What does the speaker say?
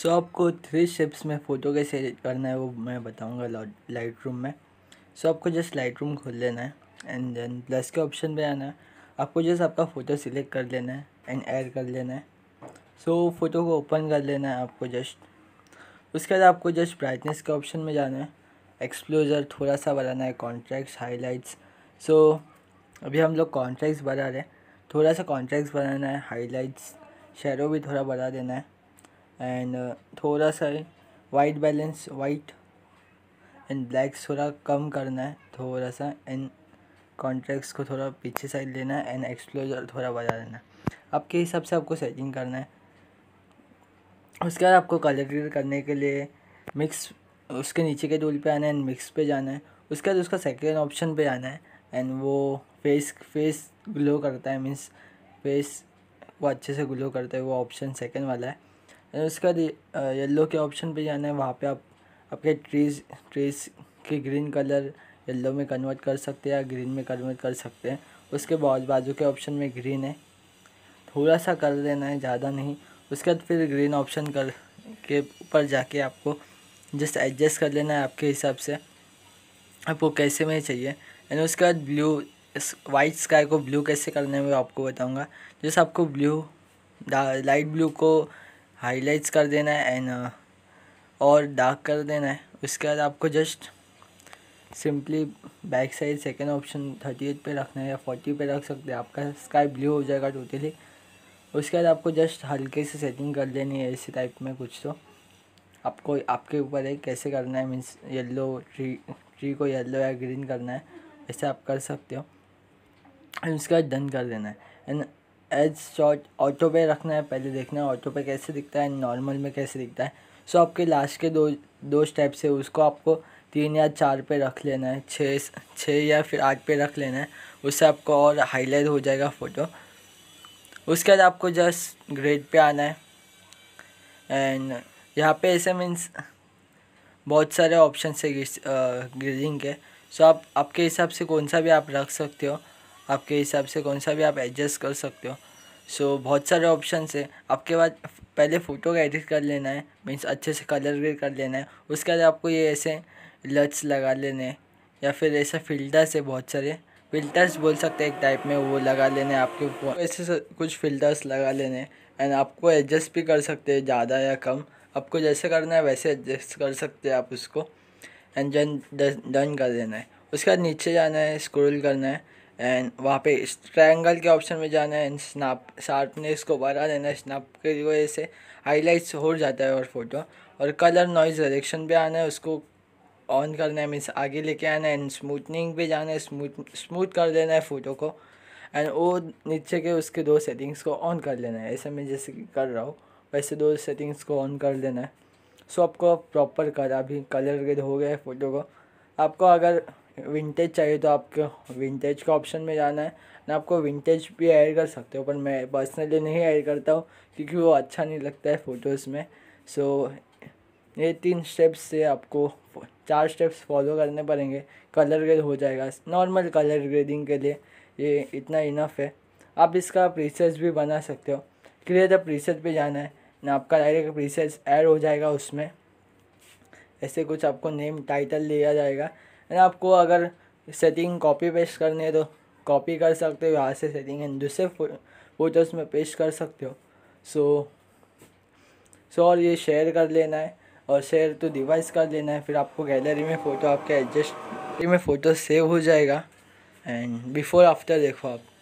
सो आपको three steps में photo कैसे एडिट करना है वो मैं बताऊंगा लाइट रूम में सो आपको जस्ट लाइट रूम खोल लेना है एंड देन प्लस के ऑप्शन पे आना है आपको जस्ट आपका फ़ोटो सिलेक्ट कर लेना है एंड ऐड कर लेना है सो so, फ़ोटो को ओपन कर लेना है आपको जस्ट उसके बाद आपको जस्ट ब्राइटनेस के ऑप्शन में जाना है एक्सप्लोजर थोड़ा सा बढ़ाना है कॉन्ट्रैक्ट्स हाईलाइट्स सो so, अभी हम लोग कॉन्ट्रैक्ट्स बढ़ा रहे हैं थोड़ा सा कॉन्ट्रैक्ट्स बढ़ाना है हाईलाइट्स शेडो भी थोड़ा बढ़ा देना है एंड uh, थोड़ा सा white balance white and blacks थोड़ा कम करना है थोड़ा सा एंड कॉन्ट्रैक्ट्स को थोड़ा पीछे साइड लेना है एंड एक्सप्लोजर थोड़ा बढ़ा देना है आपके हिसाब से आपको सेटिंग करना है उसके बाद आपको कलर करने के लिए मिक्स उसके नीचे के टूल पे आना है एंड मिक्स पे जाना है उसके बाद उसका सेकेंड ऑप्शन पे आना है एंड वो फेस फेस ग्लो करता है मीन्स फेस वो अच्छे से ग्लो करता है वो ऑप्शन सेकेंड वाला है बाद येल्लो uh, के ऑप्शन पे जाना है वहाँ पे आप अपने ट्रीज ट्रीज के ग्रीन कलर येल्लो में कन्वर्ट कर सकते हैं या ग्रीन में कन्वर्ट कर सकते हैं उसके बाद बाजू के ऑप्शन में ग्रीन है थोड़ा सा कर देना है ज़्यादा नहीं उसके बाद फिर ग्रीन ऑप्शन कर के ऊपर जाके आपको जस्ट एडजस्ट कर लेना है आपके हिसाब से आपको कैसे में चाहिए एंड उसके बाद ब्लू वाइट स्काई को ब्लू कैसे करने में आपको बताऊँगा जैसे आपको ब्लू लाइट ब्लू को हाईलाइट्स कर देना है एंड और डार्क कर देना है उसके बाद आपको just simply back side second option thirty eight पर रखना है या फोर्टी पे रख सकते हैं आपका स्काई ब्लू हो जाएगा टोटली उसके बाद आपको जस्ट हल्के से सेटिंग कर लेनी है इसी टाइप में कुछ तो आपको आपके ऊपर है कैसे करना है मीन्स येल्लो ट्री ट्री को येल्लो या ग्रीन करना है ऐसे आप कर सकते हो एंड उसके बाद डन कर देना है एंड एज शॉट ऑटो पे रखना है पहले देखना है ऑटो पे कैसे दिखता है नॉर्मल में कैसे दिखता है सो आपके लास्ट के दो दो स्टेप्स है उसको आपको तीन या चार पे रख लेना है छः छः या फिर आठ पे रख लेना है उससे आपको और हाईलाइट हो जाएगा फ़ोटो उसके बाद आपको जस्ट ग्रेड पे आना है एंड यहाँ पे ऐसे मीन्स बहुत सारे ऑप्शन है ग्रीडिंग के सो आप आपके हिसाब से कौन सा भी आप रख सकते हो आपके हिसाब से कौन सा भी आप एडजस्ट कर सकते हो सो बहुत सारे ऑप्शन है आपके बाद पहले फ़ोटो का एडिट कर लेना है मीन्स अच्छे से कलर भी कर लेना है उसके बाद आपको ये ऐसे लट्स लगा लेने या फिर ऐसे फ़िल्टर्स है बहुत सारे फ़िल्टर्स बोल सकते हैं एक टाइप में वो लगा लेने आपके ऊपर ऐसे कुछ फ़िल्टर्स लगा लेने एंड आपको एडजस्ट भी कर सकते हैं ज़्यादा या कम आपको जैसे करना है वैसे एडजस्ट कर सकते हैं आप उसको एंड जन डन कर देना है उसके बाद नीचे जाना है स्क्रोल करना है एंड वहाँ पे ट्राइंगल के ऑप्शन में जाना है एंड स्नैप शार्पनेस को बढ़ा देना है स्नैप की वजह से हाईलाइट्स हो जाता है और फोटो और कलर नॉइज डायरेक्शन पे आना है उसको ऑन करना है मीन्स आगे लेके आना है एंड स्मूथनिंग पे जाना है स्मूथ स्मूथ कर देना है फ़ोटो को एंड वो नीचे के उसके दो सेटिंग्स को ऑन कर लेना है ऐसे में जैसे कि कर रहा हूँ वैसे दो सेटिंग्स को ऑन कर देना है सो आपको प्रॉपर करा अभी कलर हो गया है फ़ोटो को आपको अगर विंटेज चाहिए तो आपको विंटेज के ऑप्शन में जाना है ना आपको विंटेज भी ऐड कर सकते हो पर मैं पर्सनली नहीं ऐड करता हूँ क्योंकि वो अच्छा नहीं लगता है फ़ोटोज़ में सो so, ये तीन स्टेप्स से आपको चार स्टेप्स फॉलो करने पड़ेंगे कलर ग्रेड हो जाएगा नॉर्मल कलर ग्रेडिंग के लिए ये इतना इनफ है आप इसका प्रीसेस भी बना सकते हो क्लियर प्रीसेस पे जाना है ना आपका डायरेक्ट प्रीसेस ऐड हो जाएगा उसमें ऐसे कुछ आपको नेम टाइटल दिया जाएगा एंड आपको अगर सेटिंग कॉपी पेस्ट करनी है तो कॉपी कर सकते हो यहाँ से सेटिंग एंड दूसरे फोटोज़ में पेस्ट कर सकते हो सो सो और ये शेयर कर लेना है और शेयर तो डिवाइस कर लेना है फिर आपको गैलरी में फ़ोटो आपके एडजस्ट में फ़ोटो सेव हो जाएगा एंड बिफोर आफ्टर देखो आप